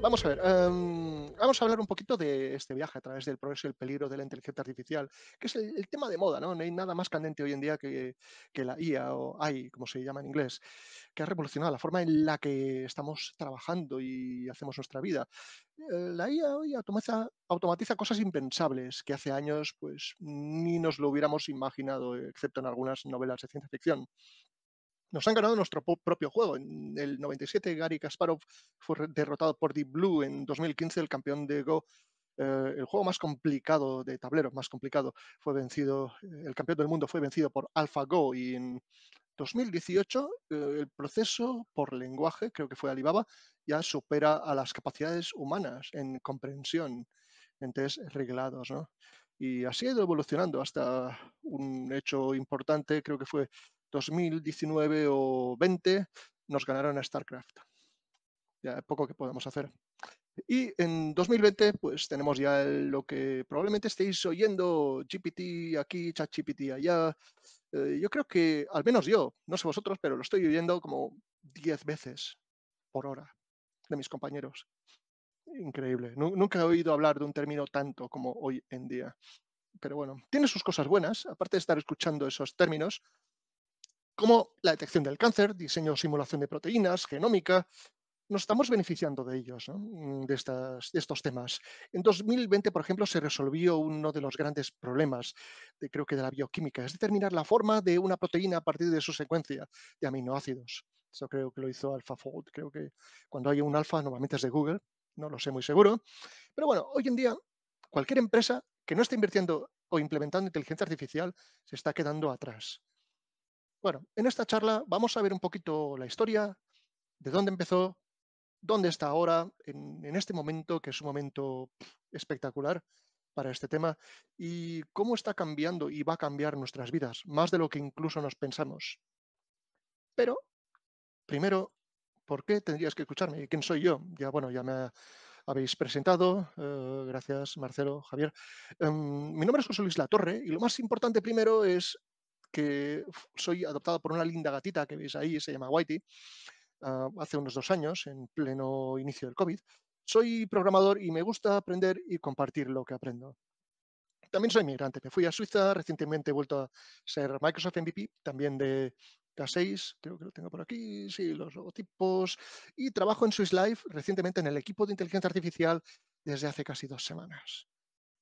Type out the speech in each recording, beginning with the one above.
vamos a ver, em, vamos a hablar un poquito de este viaje a través del progreso y el peligro de la inteligencia artificial, que es el, tema de moda, ¿no? No hay nada más candente hoy en día que, que, la IA o AI, como se llama en inglés, que ha revolucionado la forma en la que estamos trabajando y hacemos nuestra vida. Eh, la IA hoy automatiza, automatiza cosas impensables que hace años pues ni nos lo hubiéramos imaginado, excepto en algunas novelas de ciencia ficción nos han ganado nuestro propio juego. En el 97, Gary Kasparov fue derrotado por Deep Blue. En 2015, el campeón de Go, eh, el juego más complicado de tablero, más complicado, fue vencido. El campeón del mundo fue vencido por AlphaGo. Y en 2018, eh, el proceso por lenguaje, creo que fue Alibaba, ya supera a las capacidades humanas en comprensión, en test reglados, ¿no? Y así ha ido evolucionando hasta un hecho importante, creo que fue 2019 o 20 nos ganaron a StarCraft. Ya poco que podemos hacer. Y en 2020, pues tenemos ya lo que probablemente estéis oyendo, GPT aquí, ChatGPT allá. Eh, yo creo que, al menos yo, no sé vosotros, pero lo estoy oyendo como 10 veces por hora de mis compañeros. Increíble. nunca he oído hablar de un término tanto como hoy en día. Pero bueno, tiene sus cosas buenas. Aparte de estar escuchando esos términos, como la detección del cáncer, diseño o simulación de proteínas, genómica. Nos estamos beneficiando de ellos, mm, de, estos temas. En 2020, por ejemplo, se resolvió uno de los grandes problemas, de, creo que de la bioquímica, es determinar la forma de una proteína a partir de su secuencia de aminoácidos. Eso creo que lo hizo AlphaFold. Creo que cuando hay un alfa, normalmente es de Google, no lo sé muy seguro. Pero bueno, hoy en día, cualquier empresa que no esté invirtiendo o implementando inteligencia artificial se está quedando atrás. Bueno, en esta charla vamos a ver un poquito la historia, de dónde empezó, dónde está ahora, en, este momento, que es un momento espectacular para este tema, y cómo está cambiando y va a cambiar nuestras vidas, más de lo que incluso nos pensamos. Pero, primero, ¿por qué tendrías que escucharme? ¿Quién soy yo? Ya, bueno, ya me habéis presentado. Eh, gracias, Marcelo, Javier. Em, mi nombre es José Luis Latorre y lo más importante primero es que soy adoptado por una linda gatita que veis ahí, se llama Whitey, ah, hace unos dos años, en pleno inicio del COVID. Soy programador y me gusta aprender y compartir lo que aprendo. También soy migrante, me fui a Suiza, recientemente he vuelto a ser Microsoft MVP, también de K6, creo que lo tengo por aquí, sí, los logotipos, y trabajo en Swiss Life recientemente en el equipo de inteligencia artificial desde hace casi dos semanas.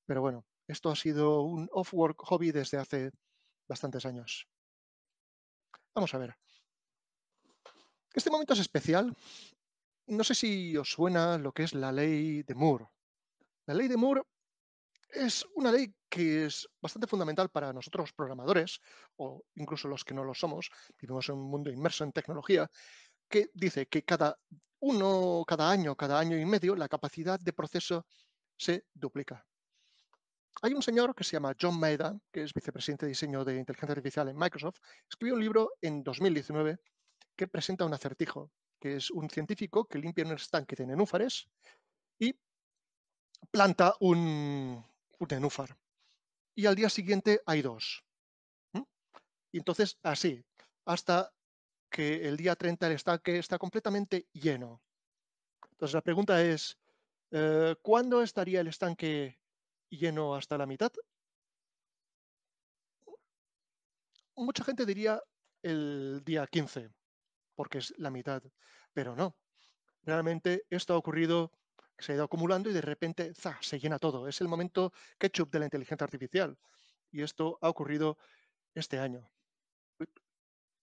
Pero bueno, esto ha sido un off-work hobby desde hace bastantes años. Vamos a ver. Este momento es especial. No sé si os suena lo que es la ley de Moore. La ley de Moore es una ley que es bastante fundamental para nosotros programadores, o incluso los que no lo somos, vivimos en un mundo inmerso en tecnología, que dice que cada uno, cada año, cada año y medio, la capacidad de proceso se duplica. Hay un señor que se llama John Maeda, que es vicepresidente de diseño de inteligencia artificial en Microsoft, escribió un libro en 2019 que presenta un acertijo, que es un científico que limpia un estanque de nenúfares y planta un, nenúfar. Y al día siguiente hay dos. Y entonces así, hasta que el día 30 el estanque está completamente lleno. Entonces la pregunta es, eh, ¿cuándo estaría el estanque lleno hasta la mitad? Mucha gente diría el día 15, porque es la mitad, pero no. Realmente esto ha ocurrido, se ha ido acumulando y de repente ¡za! se llena todo. Es el momento ketchup de la inteligencia artificial. Y esto ha ocurrido este año.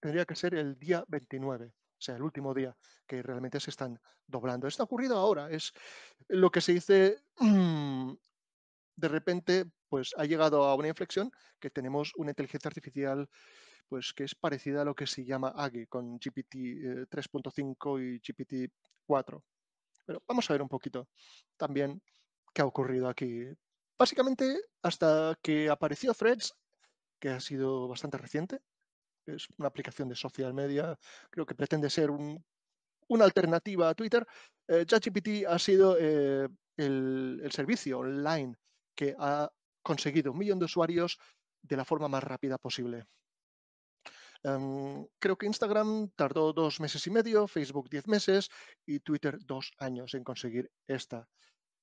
Tendría que ser el día 29 o sea, el último día, que realmente se están doblando. Esto ha ocurrido ahora, es lo que se dice de repente pues ha llegado a una inflexión que tenemos una inteligencia artificial pues que es parecida a lo que se llama AGI e, con GPT 3.5 eh, y GPT 4. Pero vamos a ver un poquito también qué ha ocurrido aquí. Básicamente, hasta que apareció Threads, que ha sido bastante reciente, es una aplicación de social media, creo que pretende ser un, una alternativa a Twitter, eh, ChatGPT ha sido eh, el, el servicio online que ha conseguido un millón de usuarios de la forma más rápida posible. Em, creo que Instagram tardó dos meses y medio, Facebook diez meses y Twitter dos años en conseguir esta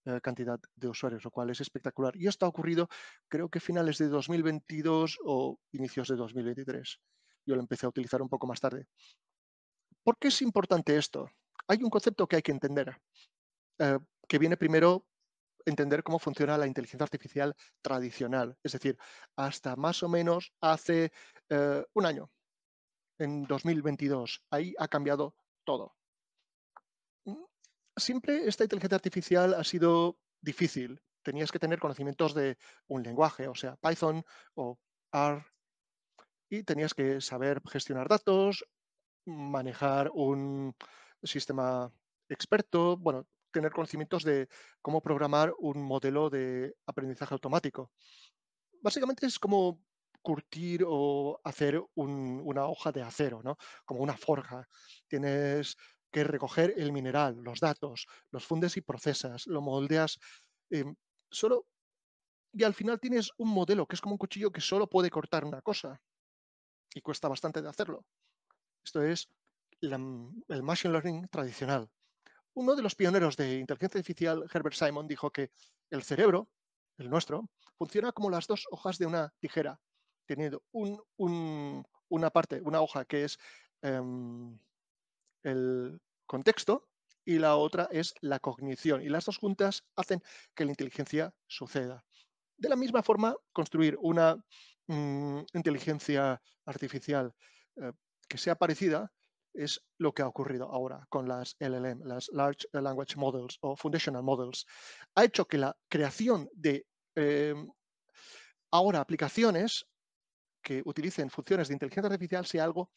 eh, cantidad de usuarios, lo cual es espectacular. Y esto ha ocurrido creo que finales de 2022 o inicios de 2023. Yo lo empecé a utilizar un poco más tarde. ¿Por qué es importante esto? Hay un concepto que hay que entender, eh, que viene primero entender cómo funciona la inteligencia artificial tradicional, es decir, hasta más o menos hace eh, un año, en 2022. Ahí ha cambiado todo. Mm, siempre esta inteligencia artificial ha sido difícil. Tenías que tener conocimientos de un lenguaje, o sea, Python o R, y tenías que saber gestionar datos, manejar un sistema experto, bueno, tener conocimientos de cómo programar un modelo de aprendizaje automático. Básicamente es como curtir o hacer una hoja de acero, ¿no? como una forja. Tienes que recoger el mineral, los datos, los fundes y procesas, lo moldeas em, solo y al final tienes un modelo que es como un cuchillo que solo puede cortar una cosa y cuesta bastante de hacerlo. Esto es el machine learning tradicional. Uno de los pioneros de inteligencia artificial, Herbert Simon, dijo que el cerebro, el nuestro, funciona como las dos hojas de una tijera, teniendo una parte, una hoja que es em, el contexto y la otra es la cognición. Y las dos juntas hacen que la inteligencia suceda. De la misma forma, construir una mm, inteligencia artificial eh, que sea parecida es lo que ha ocurrido ahora con las LLM, las Large Language Models o Foundational Models. Ha hecho que la creación de em, ahora aplicaciones que utilicen funciones de inteligencia artificial sea algo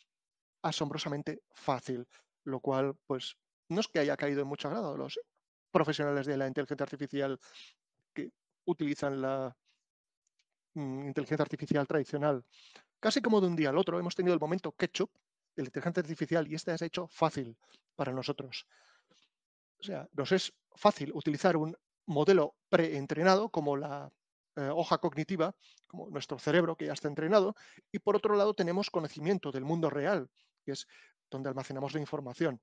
asombrosamente fácil, lo cual pues no es que haya caído en mucho agrado los profesionales de la inteligencia artificial que utilizan la mm, inteligencia artificial tradicional. Casi como de un día al otro hemos tenido el momento ketchup la inteligencia artificial y este es hecho fácil para nosotros. O sea, nos es fácil utilizar un modelo preentrenado como la eh, hoja cognitiva, como nuestro cerebro que ya está entrenado, y por otro lado tenemos conocimiento del mundo real, que es donde almacenamos la información.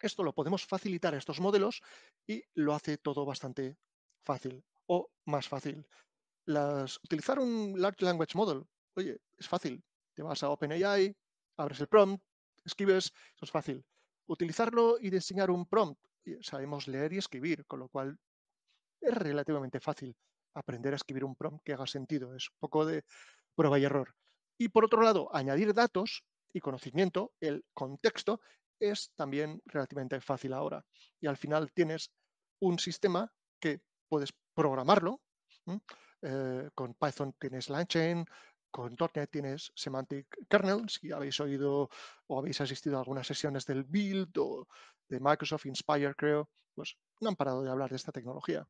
Esto lo podemos facilitar a estos modelos y lo hace todo bastante fácil o más fácil. Las, utilizar un Large Language Model, oye, es fácil. Te vas a OpenAI, abres el prompt, escribes, eso es fácil. Utilizarlo y diseñar un prompt. Sabemos leer y escribir, con lo cual es relativamente fácil aprender a escribir un prompt que haga sentido. Es un poco de prueba y error. Y por otro lado, añadir datos y conocimiento, el contexto, es también relativamente fácil ahora. Y al final tienes un sistema que puedes programarlo. Eh, con Python tienes LangChain, con .NET tienes Semantic kernels si habéis oído o habéis asistido a algunas sesiones del Build o de Microsoft Inspire, creo, pues no han parado de hablar de esta tecnología.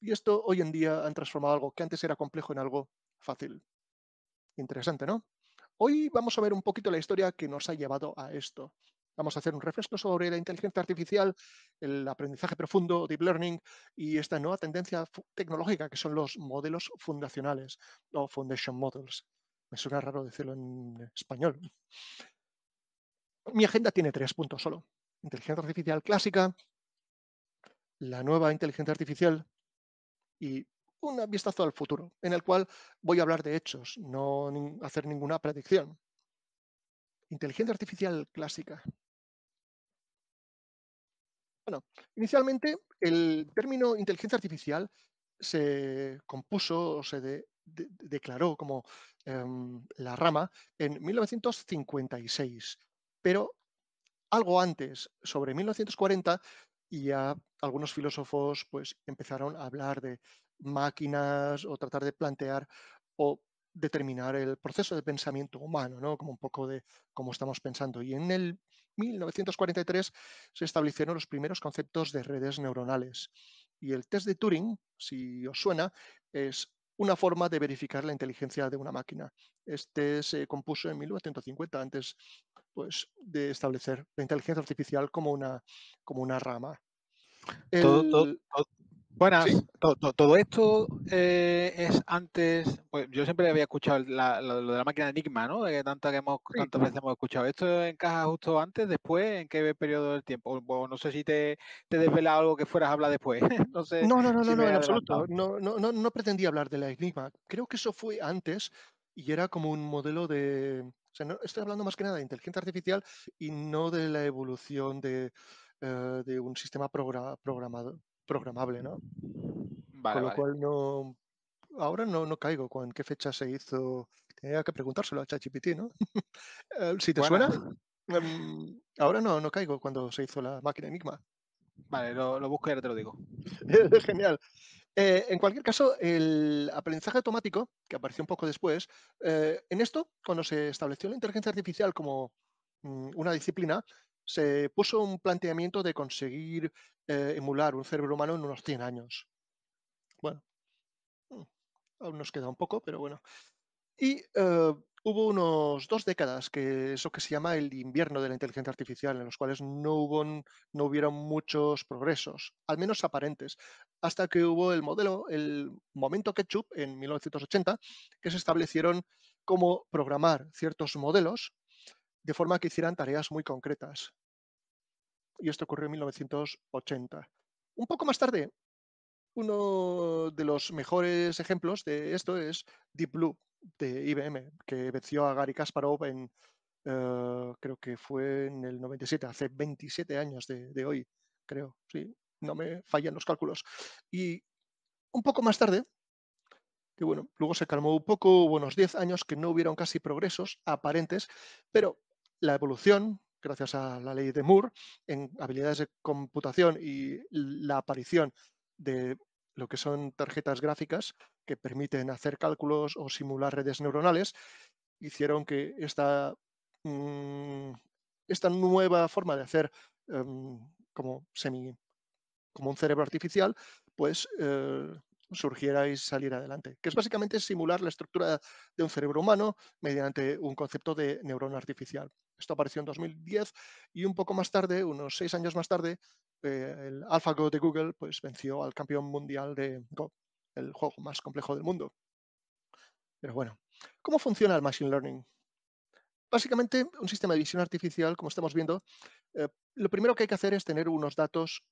Y esto hoy en día han transformado algo que antes era complejo en algo fácil. Interesante, ¿no? Hoy vamos a ver un poquito la historia que nos ha llevado a esto. Vamos a hacer un refresco sobre la inteligencia artificial, el aprendizaje profundo, deep learning y esta nueva tendencia tecnológica que son los modelos fundacionales o foundation models. Me suena raro decirlo en español. Mi agenda tiene tres puntos solo. Inteligencia artificial clásica, la nueva inteligencia artificial y un vistazo al futuro, en el cual voy a hablar de hechos, no hacer ninguna predicción. Inteligencia artificial clásica. Bueno, inicialmente el término inteligencia artificial se compuso o se declaró como em, la rama en 1956, pero algo antes, sobre 1940, ya algunos filósofos pues, empezaron a hablar de máquinas o tratar de plantear o determinar el proceso de pensamiento humano, ¿no? como un poco de cómo estamos pensando. Y en el 1943 se establecieron los primeros conceptos de redes neuronales. Y el test de Turing, si os suena, es una forma de verificar la inteligencia de una máquina. Este se compuso en 1950, antes pues, de establecer la inteligencia artificial como una, como una rama. Buenas. Todo, esto eh, es antes. Pues yo siempre había escuchado la, lo, de la máquina Enigma, ¿no? De que tantas veces hemos escuchado. ¿Esto encaja justo antes, después? ¿En qué periodo del tiempo? no sé si te, te desvela algo que fueras a hablar después. no, no, no, no, no, en absoluto. No, no, no, pretendía hablar de la Enigma. Creo que eso fue antes y era como un modelo de. O sea, estoy hablando más que nada de inteligencia artificial y no de la evolución de, eh, de un sistema programado, programable, ¿no? Con lo cual no. Ahora no, no caigo con qué fecha se hizo. Tenía que preguntárselo a ChatGPT, ¿no? Eh, si te suena. Em, ahora no, no caigo cuando se hizo la máquina Enigma. Vale, lo, busco y ahora te lo digo. Genial. Eh, en cualquier caso, el aprendizaje automático, que apareció un poco después, eh, en esto, cuando se estableció la inteligencia artificial como mm, una disciplina, se puso un planteamiento de conseguir eh, emular un cerebro humano en unos 100 años. Bueno, mm, aún nos queda un poco, pero bueno. Y eh, hubo unos dos décadas, que eso que se llama el invierno de la inteligencia artificial, en los cuales no, hubo, no hubieron muchos progresos, al menos aparentes, hasta que hubo el modelo, el momento ketchup en 1980, que se establecieron cómo programar ciertos modelos de forma que hicieran tareas muy concretas. Y esto ocurrió en 1980. Un poco más tarde, uno de los mejores ejemplos de esto es Deep Blue de IBM, que venció a Gary Kasparov en, eh, creo que fue en el 97, hace 27 años de, hoy, creo, sí, no me fallan los cálculos. Y un poco más tarde, que bueno, luego se calmó un poco, hubo unos 10 años que no hubieron casi progresos aparentes, pero la evolución, gracias a la ley de Moore, en habilidades de computación y la aparición de lo que son tarjetas gráficas que permiten hacer cálculos o simular redes neuronales, hicieron que esta, mm, esta nueva forma de hacer em, como, semi, como un cerebro artificial, pues eh, surgiera y saliera adelante, que es básicamente simular la estructura de un cerebro humano mediante un concepto de neurona artificial. Esto apareció en 2010 y un poco más tarde, unos seis años más tarde, eh, el AlphaGo de Google pues, venció al campeón mundial de Go, el juego más complejo del mundo. Pero bueno, ¿cómo funciona el Machine Learning? Básicamente, un sistema de visión artificial, como estamos viendo, eh, lo primero que hay que hacer es tener unos datos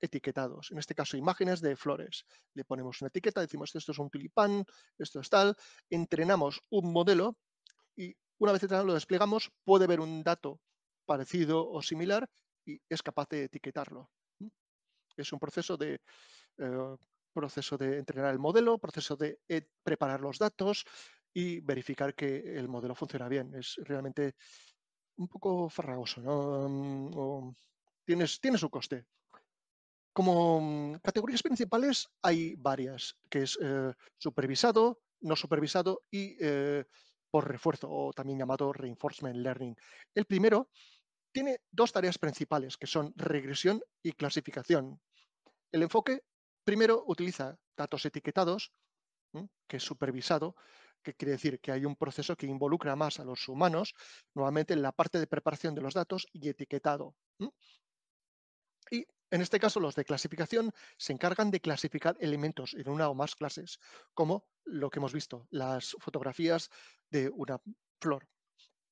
etiquetados, en este caso imágenes de flores. Le ponemos una etiqueta, decimos esto es un tulipán, esto es tal, entrenamos un modelo y una vez entrenado lo desplegamos, puede ver un dato parecido o similar y es capaz de etiquetarlo. Es un proceso de, eh, proceso de entrenar el modelo, proceso de eh, preparar los datos y verificar que el modelo funciona bien. Es realmente un poco farragoso, ¿no? Mm, tiene su coste. Como mm, categorías principales hay varias, que es eh, supervisado, no supervisado y eh, por refuerzo, o también llamado reinforcement learning. El primero tiene dos tareas principales, que son regresión y clasificación. El enfoque primero utiliza datos etiquetados, que es supervisado, que quiere decir que hay un proceso que involucra más a los humanos, nuevamente en la parte de preparación de los datos y etiquetado. En este caso, los de clasificación se encargan de clasificar elementos en una o más clases, como lo que hemos visto, las fotografías de una flor.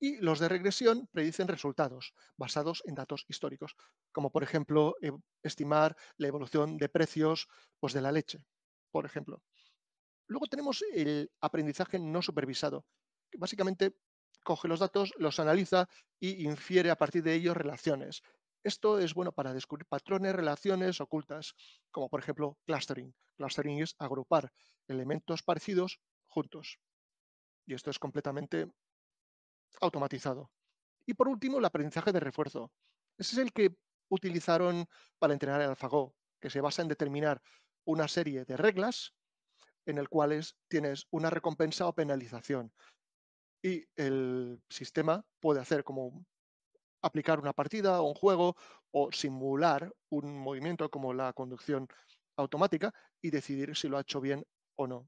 Y los de regresión predicen resultados basados en datos históricos, como por ejemplo eh, estimar la evolución de precios pues, de la leche, por ejemplo. Luego tenemos el aprendizaje no supervisado, que básicamente coge los datos, los analiza y infiere a partir de ellos relaciones, esto es bueno para descubrir patrones, relaciones ocultas, como por ejemplo clustering. Clustering es agrupar elementos parecidos juntos. Y esto es completamente automatizado. Y por último, el aprendizaje de refuerzo. Ese es el que utilizaron para entrenar el AlphaGo, que se basa en determinar una serie de reglas en el cuales tienes una recompensa o penalización. Y el sistema puede hacer como aplicar una partida o un juego o simular un movimiento como la conducción automática y decidir si lo ha hecho bien o no.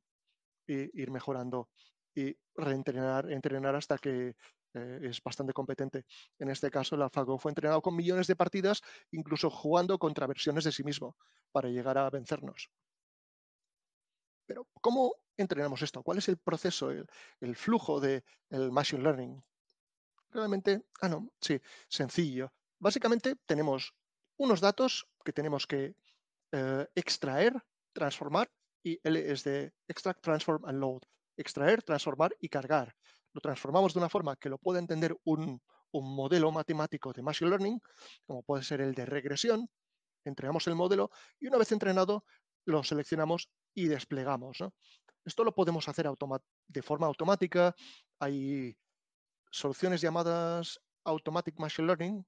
Y ir mejorando y reentrenar entrenar hasta que eh, es bastante competente. En este caso, la FAGO fue entrenado con millones de partidas, incluso jugando contra versiones de sí mismo para llegar a vencernos. Pero, ¿cómo entrenamos esto? ¿Cuál es el proceso, el, flujo del Machine Learning? Realmente, ah, no, sí, sencillo. Básicamente tenemos unos datos que tenemos que eh, extraer, transformar, y L es de extract, transform and load. Extraer, transformar y cargar. Lo transformamos de una forma que lo pueda entender un, modelo matemático de Machine Learning, como puede ser el de regresión. Entrenamos el modelo y una vez entrenado lo seleccionamos y desplegamos. Esto lo podemos hacer de forma automática. Hay soluciones llamadas Automatic Machine Learning.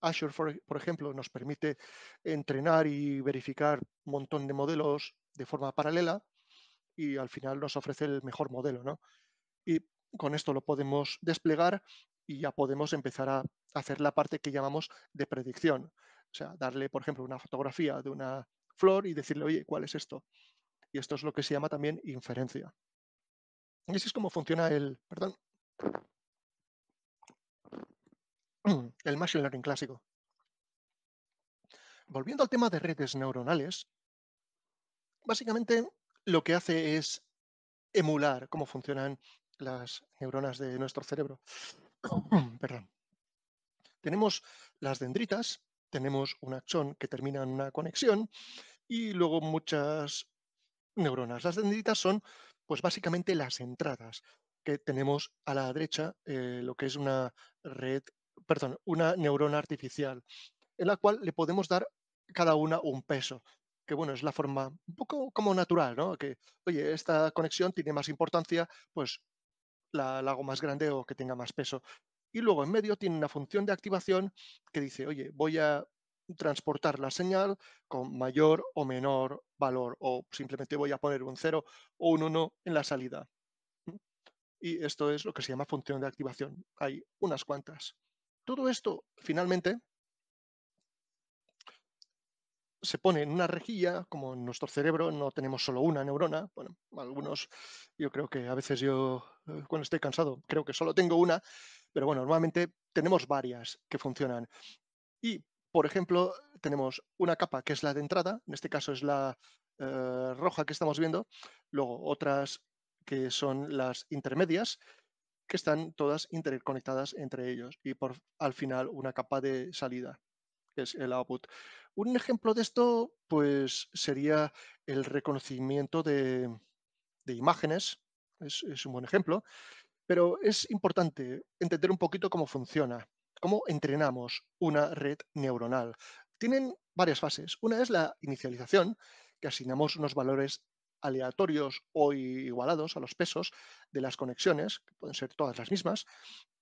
Azure, por ejemplo, nos permite entrenar y verificar un montón de modelos de forma paralela y al final nos ofrece el mejor modelo. ¿no? Y con esto lo podemos desplegar y ya podemos empezar a hacer la parte que llamamos de predicción. O sea, darle, por ejemplo, una fotografía de una flor y decirle, oye, ¿cuál es esto? Y esto es lo que se llama también inferencia. Y así es como funciona el, perdón, el machine learning clásico. Volviendo al tema de redes neuronales, básicamente lo que hace es emular cómo funcionan las neuronas de nuestro cerebro. Tenemos las dendritas, tenemos un axón que termina en una conexión y luego muchas neuronas. Las dendritas son pues básicamente las entradas que tenemos a la derecha, eh, lo que es una red perdón, una neurona artificial, en la cual le podemos dar cada una un peso, que bueno, es la forma un poco como natural, ¿no? Que, oye, esta conexión tiene más importancia, pues la, la hago más grande o que tenga más peso. Y luego en medio tiene una función de activación que dice, oye, voy a transportar la señal con mayor o menor valor o simplemente voy a poner un 0 o un 1 en la salida. Y esto es lo que se llama función de activación. Hay unas cuantas. Todo esto, finalmente, se pone en una rejilla, como en nuestro cerebro no tenemos solo una neurona, bueno, algunos, yo creo que a veces yo, eh, cuando estoy cansado, creo que solo tengo una, pero bueno, normalmente tenemos varias que funcionan. Y, por ejemplo, tenemos una capa que es la de entrada, en este caso es la eh, roja que estamos viendo, luego otras que son las intermedias que están todas interconectadas entre ellos y por al final una capa de salida, que es el output. Un ejemplo de esto pues sería el reconocimiento de, imágenes, es, es un buen ejemplo, pero es importante entender un poquito cómo funciona, cómo entrenamos una red neuronal. Tienen varias fases. Una es la inicialización, que asignamos unos valores aleatorios o igualados a los pesos de las conexiones, que pueden ser todas las mismas,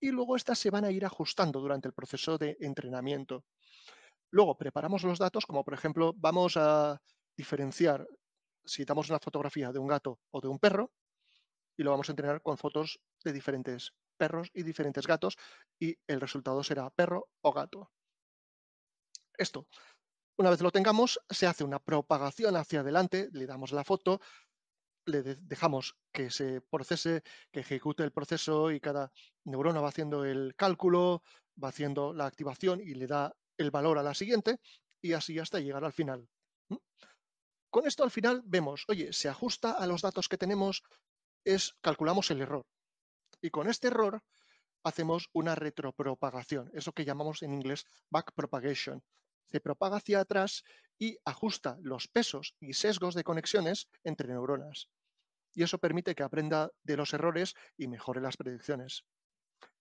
y luego estas se van a ir ajustando durante el proceso de entrenamiento. Luego preparamos los datos, como por ejemplo vamos a diferenciar si damos una fotografía de un gato o de un perro, y lo vamos a entrenar con fotos de diferentes perros y diferentes gatos, y el resultado será perro o gato. Esto una vez lo tengamos, se hace una propagación hacia adelante, le damos la foto, le dejamos que se procese, que ejecute el proceso y cada neurona va haciendo el cálculo, va haciendo la activación y le da el valor a la siguiente y así hasta llegar al final. Con esto al final vemos, oye, se ajusta a los datos que tenemos, es calculamos el error. Y con este error hacemos una retropropagación, eso que llamamos en inglés backpropagation, se propaga hacia atrás y ajusta los pesos y sesgos de conexiones entre neuronas. Y eso permite que aprenda de los errores y mejore las predicciones.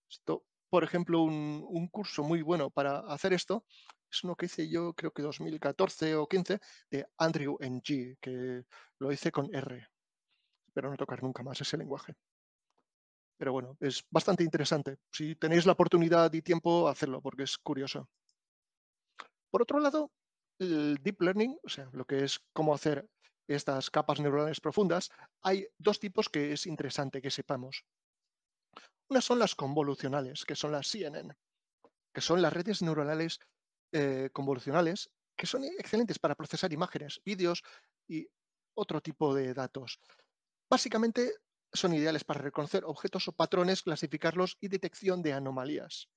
Esto, por ejemplo, un, curso muy bueno para hacer esto es uno que hice yo creo que 2014 o 15 de Andrew NG, que lo hice con R. Espero no tocar nunca más ese lenguaje. Pero bueno, es bastante interesante. Si tenéis la oportunidad y tiempo, hacerlo, porque es curioso. Por otro lado, el deep learning, o sea, lo que es cómo hacer estas capas neuronales profundas, hay dos tipos que es interesante que sepamos. Unas son las convolucionales, que son las CNN, que son las redes neuronales eh, convolucionales, que son excelentes para procesar imágenes, vídeos y otro tipo de datos. Básicamente son ideales para reconocer objetos o patrones, clasificarlos y detección de anomalías.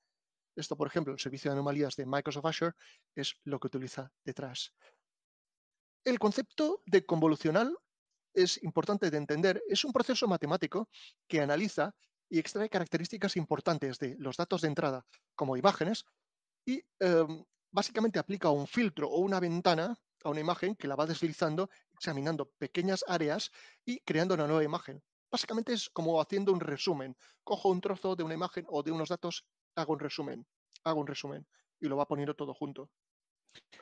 Esto, por ejemplo, el servicio de anomalías de Microsoft Azure es lo que utiliza detrás. El concepto de convolucional es importante de entender. Es un proceso matemático que analiza y extrae características importantes de los datos de entrada, como imágenes, y em, básicamente aplica un filtro o una ventana a una imagen que la va deslizando, examinando pequeñas áreas y creando una nueva imagen. Básicamente es como haciendo un resumen. Cojo un trozo de una imagen o de unos datos hago un resumen, hago un resumen y lo va a poner todo junto.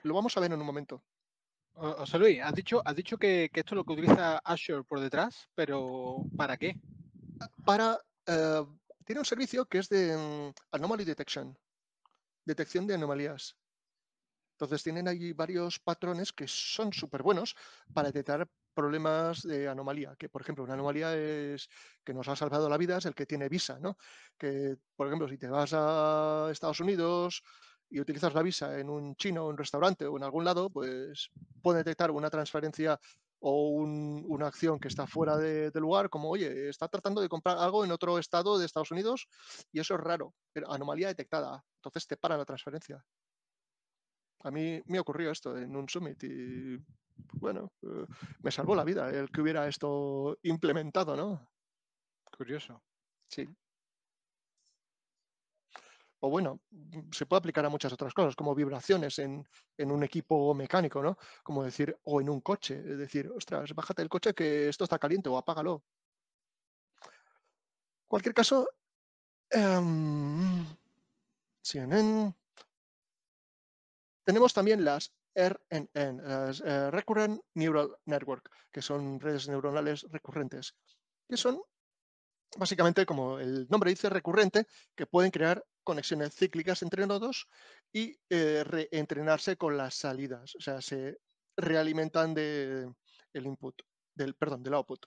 Lo vamos a ver en un momento. O sea, Luis, has dicho, has dicho que, esto es lo que utiliza Azure por detrás, pero ¿para qué? Para. Eh, tiene un servicio que es de mm, Anomaly Detection, detección de anomalías. Entonces tienen ahí varios patrones que son súper buenos para detectar problemas de anomalía, que por ejemplo una anomalía es que nos ha salvado la vida es el que tiene visa, ¿no? Que por ejemplo si te vas a Estados Unidos y utilizas la visa en un chino, un restaurante o en algún lado, pues puede detectar una transferencia o una acción que está fuera de, lugar, como, oye, está tratando de comprar algo en otro estado de Estados Unidos y eso es raro, pero anomalía detectada, entonces te para la transferencia. A mí me ocurrió esto en un summit y bueno, eh, me salvó la vida el que hubiera esto implementado, ¿no? Curioso. Sí. O bueno, mm, se puede aplicar a muchas otras cosas, como vibraciones en, un equipo mecánico, ¿no? Como decir, o en un coche, es decir, ostras, bájate el coche que esto está caliente o apágalo. En cualquier caso, em, Tenemos también las RNN, eh, eh, Recurrent Neural Network, que son redes neuronales recurrentes, que son básicamente, como el nombre dice, recurrente, que pueden crear conexiones cíclicas entre nodos y eh, reentrenarse con las salidas, o sea, se realimentan de, input, del, perdón, del output.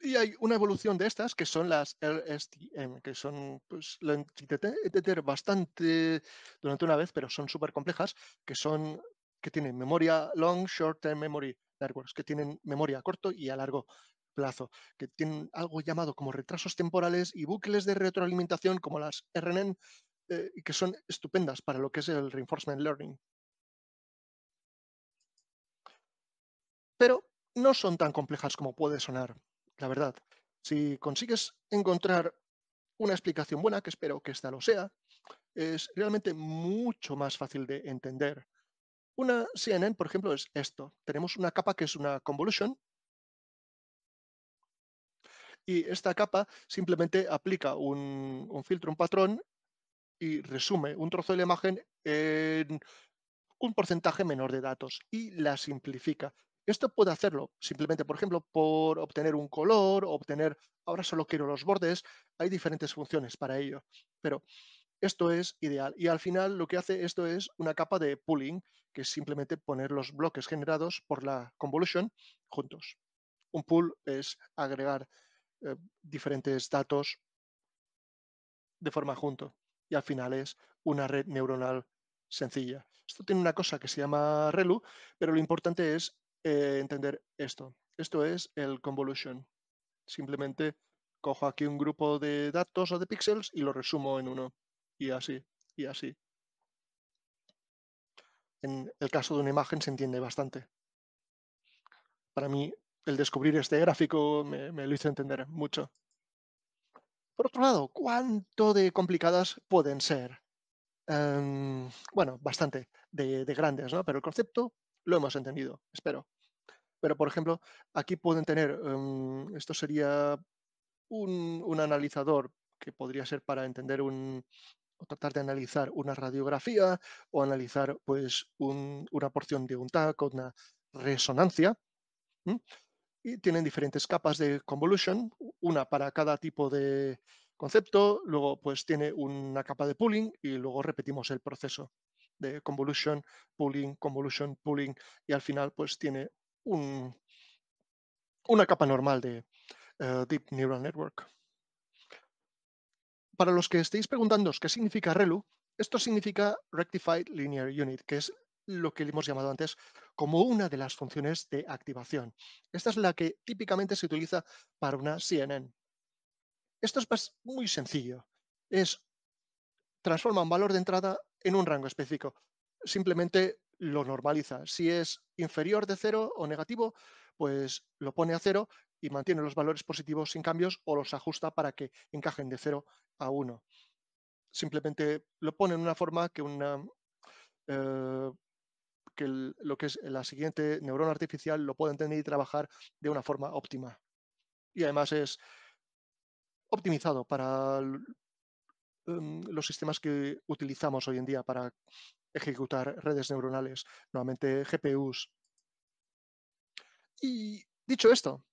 Y hay una evolución de estas que son las LSTM, que son, pues, lo bastante durante una vez, pero son súper complejas, que son, que tienen memoria long, short term memory networks, que tienen memoria a corto y a largo plazo, que tienen algo llamado como retrasos temporales y bucles de retroalimentación como las RNN, eh, y que son estupendas para lo que es el reinforcement learning. Pero no son tan complejas como puede sonar la verdad. Si consigues encontrar una explicación buena, que espero que esta lo sea, es realmente mucho más fácil de entender. Una CNN, por ejemplo, es esto. Tenemos una capa que es una convolution. Y esta capa simplemente aplica un, un filtro, un patrón y resume un trozo de la imagen en un porcentaje menor de datos y la simplifica. Esto puede hacerlo simplemente, por ejemplo, por obtener un color, obtener, ahora solo quiero los bordes, hay diferentes funciones para ello, pero esto es ideal. Y al final lo que hace esto es una capa de pooling, que es simplemente poner los bloques generados por la convolution juntos. Un pool es agregar eh, diferentes datos de forma junto. Y al final es una red neuronal sencilla. Esto tiene una cosa que se llama ReLU, pero lo importante es eh, entender esto. Esto es el convolution. Simplemente cojo aquí un grupo de datos o de píxeles y lo resumo en uno. Y así, y así. En el caso de una imagen se entiende bastante. Para mí, el descubrir este gráfico me, lo hizo entender mucho. Por otro lado, ¿cuánto de complicadas pueden ser? Em, bueno, bastante de, de, grandes, ¿no? Pero el concepto lo hemos entendido, espero. Pero, por ejemplo, aquí pueden tener, em, esto sería un, analizador que podría ser para entender un, o tratar de analizar una radiografía o analizar pues una porción de un TAC o una resonancia. Y tienen diferentes capas de convolution, una para cada tipo de concepto, luego pues tiene una capa de pooling y luego repetimos el proceso de convolution, pooling, convolution, pooling, y al final pues tiene un, una capa normal de eh, Deep Neural Network. Para los que estéis preguntándoos qué significa ReLU, esto significa Rectified Linear Unit, que es lo que hemos llamado antes como una de las funciones de activación. Esta es la que típicamente se utiliza para una CNN. Esto es pues, muy sencillo. Es transforma un valor de entrada en un rango específico. Simplemente lo normaliza. Si es inferior de cero o negativo, pues lo pone a cero y mantiene los valores positivos sin cambios o los ajusta para que encajen de 0 a 1. Simplemente lo pone en una forma que una eh, que lo que es la siguiente neurona artificial lo pueda entender y trabajar de una forma óptima. Y además es optimizado para Em, los sistemas que utilizamos hoy en día para ejecutar redes neuronales, nuevamente GPUs. Y dicho esto,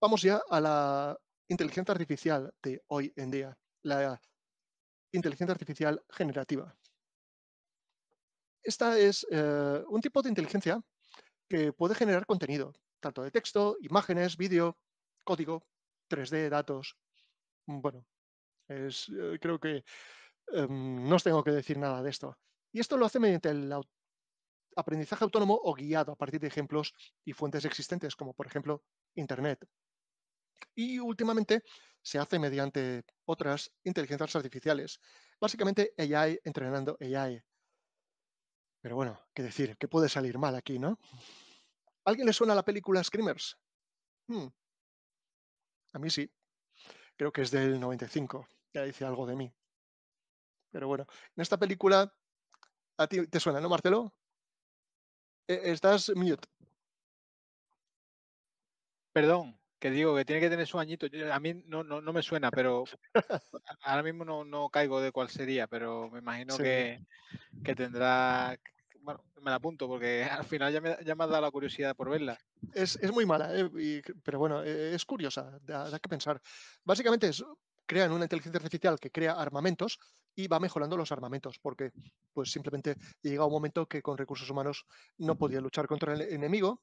vamos ya a la inteligencia artificial de hoy en día, la inteligencia artificial generativa. Esta es eh, un tipo de inteligencia que puede generar contenido, tanto de texto, imágenes, vídeo, código, 3D, datos, mm, bueno, eh, creo que em, no os tengo que decir nada de esto. Y esto lo hace mediante el aprendizaje autónomo o guiado a partir de ejemplos y fuentes existentes, como por ejemplo Internet. Y últimamente se hace mediante otras inteligencias artificiales, básicamente AI entrenando AI. Pero bueno, qué decir, que puede salir mal aquí, ¿no? ¿Alguien le suena la película Screamers? Hmm. A mí sí creo que es del 95, ya dice algo de mí. Pero bueno, en esta película, a ti te suena, ¿no, Marcelo? E, estás mute. Perdón, que digo que tiene que tener su añito. A mí no, no, me suena, pero ahora mismo no, caigo de cuál sería, pero me imagino que, que, tendrá bueno, me la apunto porque al final ya me, ya ha dado la curiosidad por verla. Es, muy mala, eh, pero bueno, eh, es curiosa, da, da, que pensar. Básicamente es, crean una inteligencia artificial que crea armamentos y va mejorando los armamentos porque pues simplemente llega un momento que con recursos humanos no podía luchar contra el enemigo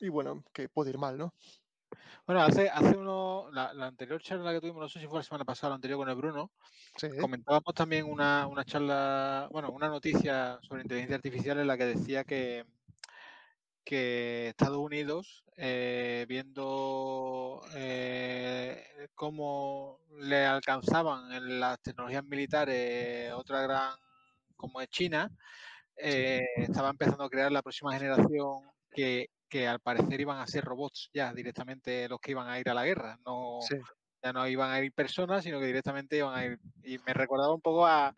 y bueno, que puede ir mal, ¿no? Bueno, hace, hace uno, la, anterior charla que tuvimos, no sé si fue la semana pasada, la anterior con el Bruno, comentábamos también una, charla, bueno, una noticia sobre inteligencia artificial en la que decía que, que Estados Unidos, eh, viendo eh, cómo le alcanzaban en las tecnologías militares otra gran, como es China, eh, estaba empezando a crear la próxima generación que que al parecer iban a ser robots ya directamente los que iban a ir a la guerra, no ya no iban a ir personas, sino que directamente iban a ir y me recordaba un poco a,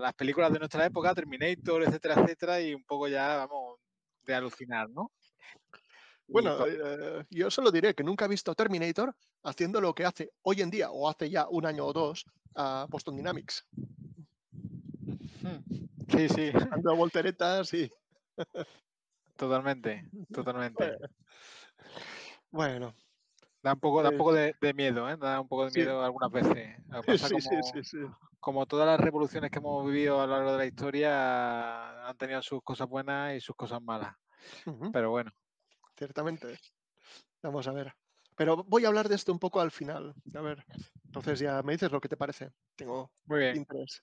las películas de nuestra época, Terminator, etcétera, etcétera, y un poco ya vamos de alucinar, ¿no? Bueno, eh, eh, yo solo diré que nunca he visto Terminator haciendo lo que hace hoy en día o hace ya un año o dos a Boston Dynamics. Hmm. Sí, sí. anda volteretas y. Totalmente, totalmente. Bueno. Da un poco, da eh, poco de, miedo, ¿eh? Da un poco de miedo algunas veces. Sí, sí, como, sí, como, todas las revoluciones que hemos vivido a lo largo de la historia han tenido sus cosas buenas y sus cosas malas. Pero bueno. Ciertamente. Vamos a ver. Pero voy a hablar de esto un poco al final. A ver. Entonces ya me dices lo que te parece. Tengo Muy interés.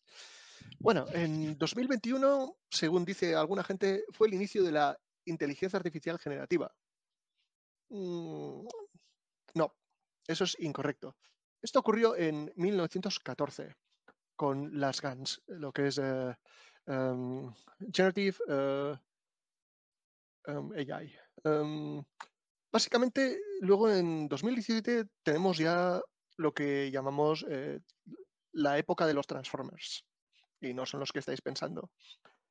Bueno, en 2021, según dice alguna gente, fue el inicio de la inteligencia artificial generativa. Mm, no, eso es incorrecto. Esto ocurrió en 1914 con las GANs, lo que es eh, em, Generative eh, em, AI. Em, básicamente, luego en 2017 tenemos ya lo que llamamos eh, la época de los Transformers, y no son los que estáis pensando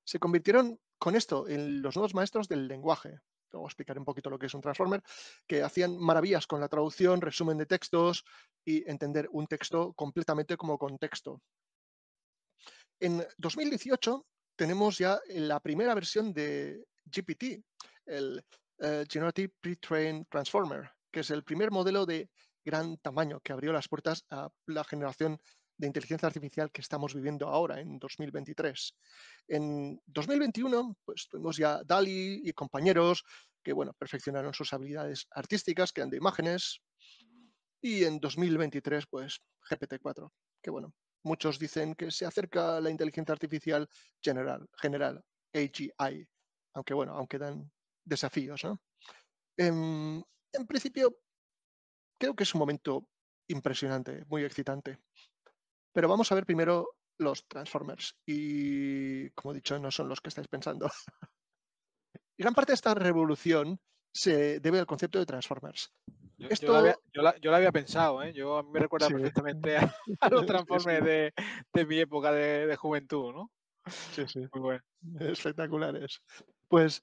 se convirtieron con esto en los nuevos maestros del lenguaje. Luego explicaré un poquito lo que es un transformer, que hacían maravillas con la traducción, resumen de textos y entender un texto completamente como contexto. En 2018 tenemos ya la primera versión de GPT, el eh, Generative Pre-Trained Transformer, que es el primer modelo de gran tamaño que abrió las puertas a la generación de inteligencia artificial que estamos viviendo ahora, en 2023. En 2021, pues tuvimos ya Dali y compañeros que, bueno, perfeccionaron sus habilidades artísticas, que de imágenes. Y en 2023, pues GPT-4, que, bueno, muchos dicen que se acerca a la inteligencia artificial general, general, AGI, aunque, bueno, aunque dan desafíos, ¿no? Em, en principio, creo que es un momento impresionante, muy excitante. Pero vamos a ver primero los Transformers. Y como he dicho, no son los que estáis pensando. Gran parte de esta revolución se debe al concepto de Transformers. Yo, Esto... la, había, pensado, ¿eh? yo a mí me recuerda perfectamente a, los Transformers de, mi época de, de, juventud, ¿no? Sí, sí. Muy bueno. Espectaculares. Pues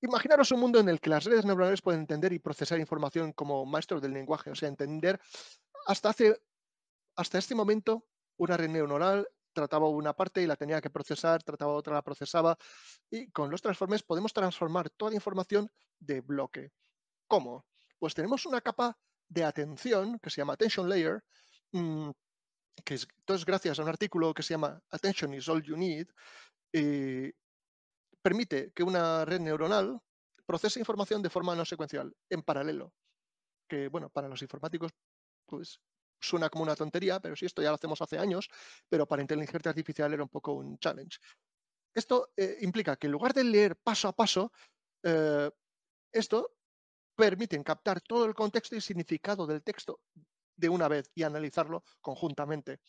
imaginaros un mundo en el que las redes neuronales pueden entender y procesar información como maestros del lenguaje, o sea, entender hasta hace hasta este momento una red neuronal trataba una parte y la tenía que procesar, trataba otra, la procesaba. Y con los transformes podemos transformar toda la información de bloque. ¿Cómo? Pues tenemos una capa de atención que se llama Attention Layer, mm, que es, gracias a un artículo que se llama Attention is all you need, eh, permite que una red neuronal procese información de forma no secuencial, en paralelo. Que, bueno, para los informáticos, pues suena como una tontería, pero sí, esto ya lo hacemos hace años, pero para inteligencia artificial era un poco un challenge. Esto eh, implica que en lugar de leer paso a paso, eh, esto permiten captar todo el contexto y significado del texto de una vez y analizarlo conjuntamente.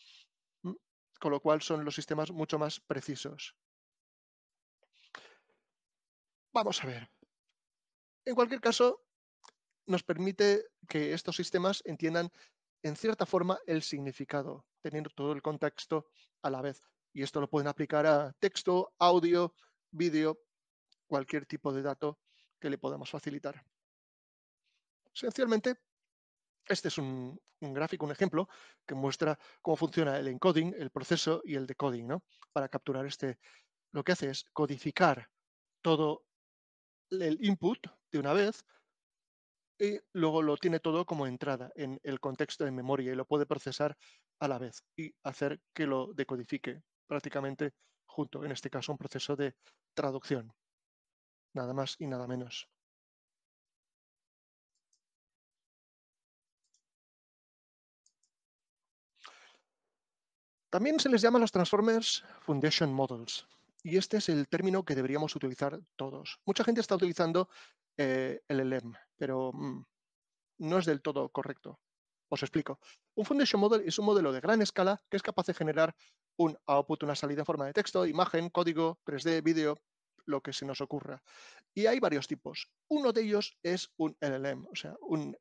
Con lo cual son los sistemas mucho más precisos. Vamos a ver. En cualquier caso, nos permite que estos sistemas entiendan en cierta forma, el significado, teniendo todo el contexto a la vez. Y esto lo pueden aplicar a texto, audio, vídeo, cualquier tipo de dato que le podamos facilitar. Esencialmente, este es un, gráfico, un ejemplo, que muestra cómo funciona el encoding, el proceso y el decoding, ¿no? Para capturar este, lo que hace es codificar todo el input de una vez, y luego lo tiene todo como entrada en el contexto de memoria y lo puede procesar a la vez y hacer que lo decodifique prácticamente junto, en este caso un proceso de traducción, nada más y nada menos. También se les llama los Transformers Foundation Models, y este es el término que deberíamos utilizar todos. Mucha gente está utilizando eh, LLM, e pero mm, no es del todo correcto. Os explico. Un Foundation Model es un modelo de gran escala que es capaz de generar un output, una salida en forma de texto, imagen, código, 3D, vídeo, lo que se nos ocurra. Y hay varios tipos. Uno de ellos es un LLM, e o sea, un,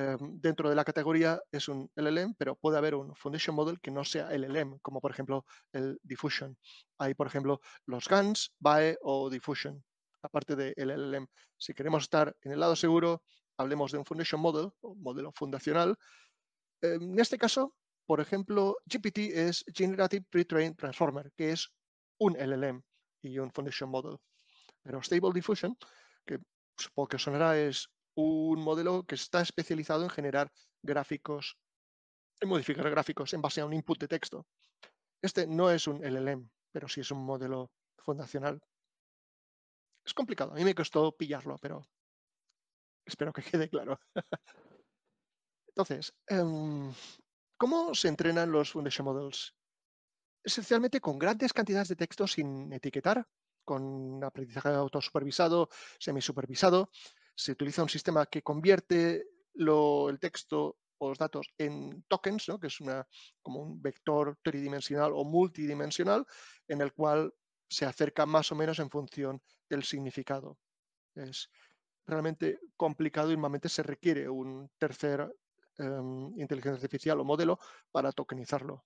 em, dentro de la categoría es un LLM, e pero puede haber un Foundation Model que no sea LLM, como por ejemplo el Diffusion. Hay, por ejemplo, los GANs, BAE o Diffusion parte del LLM. Si queremos estar en el lado seguro, hablemos de un foundation model un modelo fundacional. Eh, en este caso, por ejemplo, GPT es Generative Pre-trained Transformer, que es un LLM y un foundation model. Pero Stable Diffusion, que supongo que sonará, es un modelo que está especializado en generar gráficos, en modificar gráficos en base a un input de texto. Este no es un LLM, pero sí es un modelo fundacional es complicado. A mí me costó pillarlo, pero espero que quede claro. Entonces, em, ¿cómo se entrenan los Foundation Models? Esencialmente con grandes cantidades de texto sin etiquetar, con aprendizaje autosupervisado, semisupervisado. Se utiliza un sistema que convierte lo, el texto o los datos en tokens, que es una, como un vector tridimensional o multidimensional, en el cual se acerca más o menos en función del significado. Es realmente complicado y normalmente se requiere un tercer em, inteligencia artificial o modelo para tokenizarlo.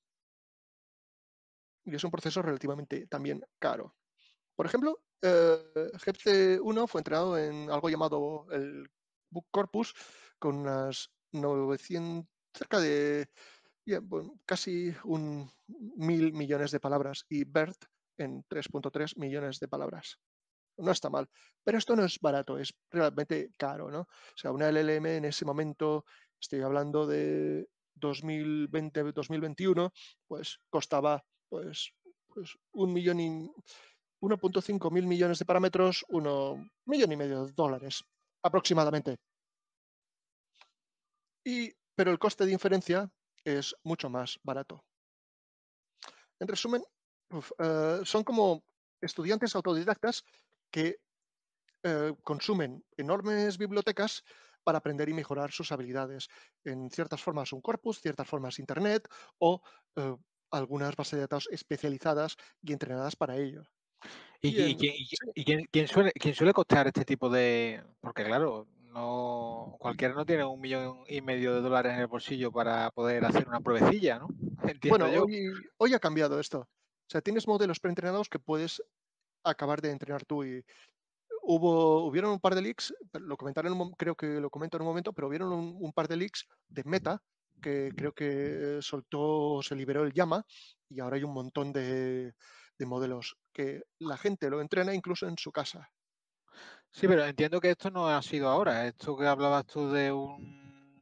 Y es un proceso relativamente también caro. Por ejemplo, eh, GPT-1 fue entrenado en algo llamado el Book Corpus con unas 900, cerca de casi un mil millones de palabras y BERT en 3.3 millones de palabras. No está mal, pero esto no es barato, es realmente caro, ¿no? O sea, una LLM en ese momento, estoy hablando de 2020, 2021, pues costaba pues, pues un millón y 1.5 mil millones de parámetros, uno millón y medio de dólares aproximadamente. Y, pero el coste de inferencia es mucho más barato. En resumen, eh, son como estudiantes autodidactas que eh, consumen enormes bibliotecas para aprender y mejorar sus habilidades. En ciertas formas un corpus, ciertas formas internet o eh, algunas bases de datos especializadas y entrenadas para ello. ¿Y, quién, suele, quién costar este tipo de...? Porque claro, no cualquiera no tiene un millón y medio de dólares en el bolsillo para poder hacer una provecilla, ¿no? bueno, hoy, ha cambiado esto. O sea, tienes modelos preentrenados que puedes acabar de entrenar tú y hubo, hubieron un par de leaks, lo comentaron, creo que lo comento en un momento, pero hubieron un, par de leaks de Meta que creo que soltó, se liberó el llama y ahora hay un montón de, modelos que la gente lo entrena incluso en su casa. Sí, pero entiendo que esto no ha sido ahora. Esto que hablabas tú de un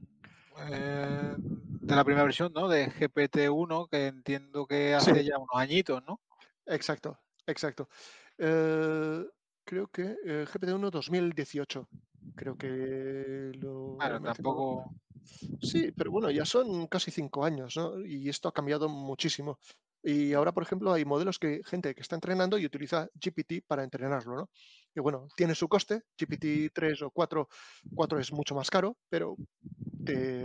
eh, de la primera versión, ¿no? De GPT-1, que entiendo que hace ya unos añitos, ¿no? Exacto, exacto. Eh, creo que eh, GPT-1 2018, creo que lo... Claro, tampoco... Sí, pero bueno, ya son casi cinco años, ¿no? Y esto ha cambiado muchísimo. Y ahora, por ejemplo, hay modelos que gente que está entrenando y utiliza GPT para entrenarlo, ¿no? Y bueno, tiene su coste, GPT 3 o 4, 4 es mucho más caro, pero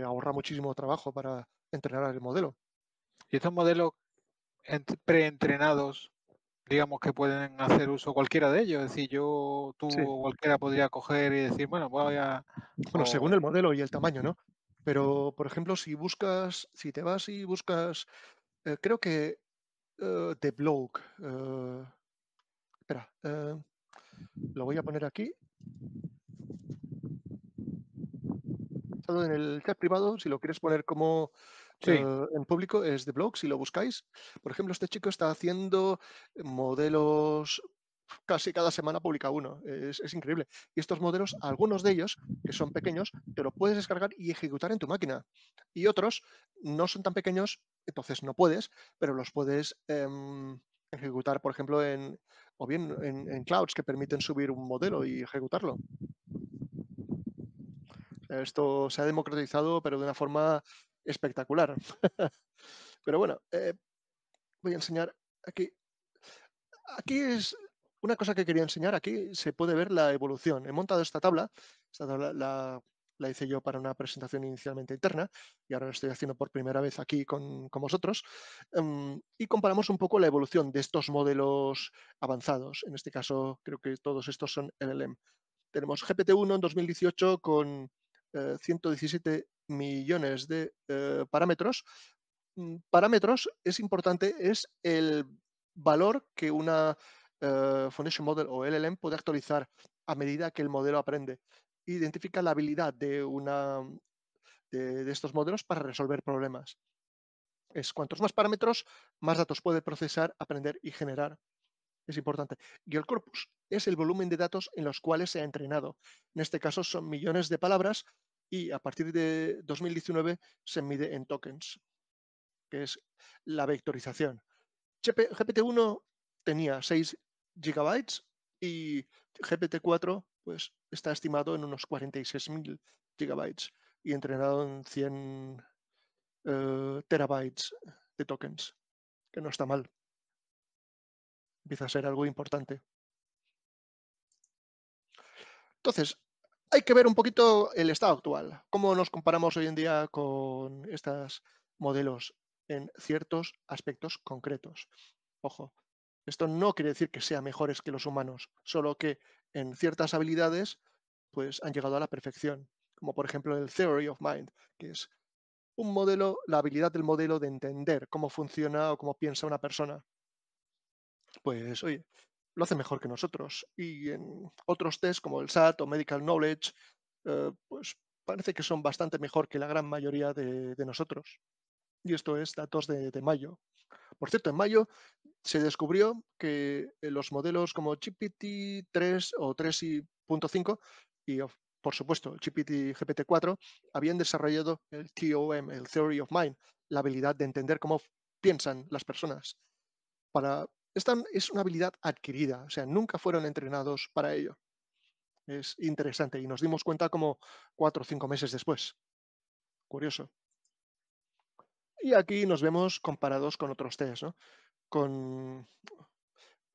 ahorra muchísimo trabajo para entrenar el modelo. Y estos modelos preentrenados, digamos que pueden hacer uso cualquiera de ellos. Es decir, yo, tú cualquiera podría coger y decir, bueno, voy a. Bueno, según el modelo y el tamaño, ¿no? Pero, por ejemplo, si buscas, si te vas y buscas, eh, creo que de eh, The Blog. Eh, espera, lo voy a poner aquí en el chat privado, si lo quieres poner como eh, en público, es de blog, si lo buscáis. Por ejemplo, este chico está haciendo modelos casi cada semana publica uno. Es, increíble. Y estos modelos, algunos de ellos, que son pequeños, te lo puedes descargar y ejecutar en tu máquina. Y otros no son tan pequeños, entonces no puedes, pero los puedes em, ejecutar, por ejemplo, en, o bien en, clouds que permiten subir un modelo y ejecutarlo. Esto se ha democratizado, pero de una forma espectacular. pero bueno, eh, voy a enseñar aquí. Aquí es una cosa que quería enseñar. Aquí se puede ver la evolución. He montado esta tabla. Esta tabla la, hice yo para una presentación inicialmente interna y ahora lo estoy haciendo por primera vez aquí con, vosotros. Em, y comparamos un poco la evolución de estos modelos avanzados. En este caso, creo que todos estos son LLM. Tenemos GPT-1 en 2018 con 117 eh, millones de eh, parámetros. Mm, parámetros es importante, es el valor que una eh, Foundation Model o LLM puede actualizar a medida que el modelo aprende. Identifica la habilidad de, una, de estos modelos para resolver problemas. Es cuantos más parámetros, más datos puede procesar, aprender y generar es importante. Y el corpus es el volumen de datos en los cuales se ha entrenado. En este caso son millones de palabras y a partir de 2019 se mide en tokens, que es la vectorización. GPT-1 tenía 6 gigabytes y GPT-4 pues, está estimado en unos 46.000 gigabytes y entrenado en 100 eh, terabytes de tokens, que no está mal empieza a ser algo importante. Entonces, hay que ver un poquito el estado actual, cómo nos comparamos hoy en día con estos modelos en ciertos aspectos concretos. Ojo, esto no quiere decir que sean mejores que los humanos, solo que en ciertas habilidades pues, han llegado a la perfección, como por ejemplo el Theory of Mind, que es un modelo, la habilidad del modelo de entender cómo funciona o cómo piensa una persona pues oye, lo hace mejor que nosotros. Y en otros test como el SAT o Medical Knowledge, eh, pues parece que son bastante mejor que la gran mayoría de, nosotros. Y esto es datos de, mayo. Por cierto, en mayo se descubrió que los modelos como GPT 3 o 3.5 y por supuesto GPT GPT-4 habían desarrollado el TOM, el Theory of Mind, la habilidad de entender cómo piensan las personas para esta es una habilidad adquirida, o sea, nunca fueron entrenados para ello. Es interesante y nos dimos cuenta como cuatro o cinco meses después. Curioso. Y aquí nos vemos comparados con otros test, ¿no? Con